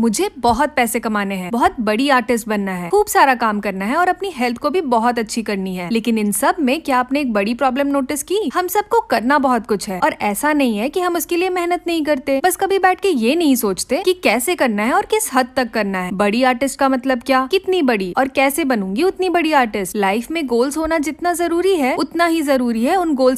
मुझे बहुत पैसे कमाने हैं बहुत बड़ी आर्टिस्ट बनना है खूब सारा काम करना है और अपनी हेल्थ को भी बहुत अच्छी करनी है लेकिन इन सब में क्या आपने एक बड़ी प्रॉब्लम नोटिस की हम सबको करना बहुत कुछ है और ऐसा नहीं है कि हम उसके लिए मेहनत नहीं करते बस कभी बैठ के ये नहीं सोचते कि कैसे करना है और किस हद तक करना है बड़ी आर्टिस्ट का मतलब क्या कितनी बड़ी और कैसे बनूंगी उतनी बड़ी आर्टिस्ट लाइफ में गोल्स होना जितना जरूरी है उतना ही जरूरी है उन गोल्स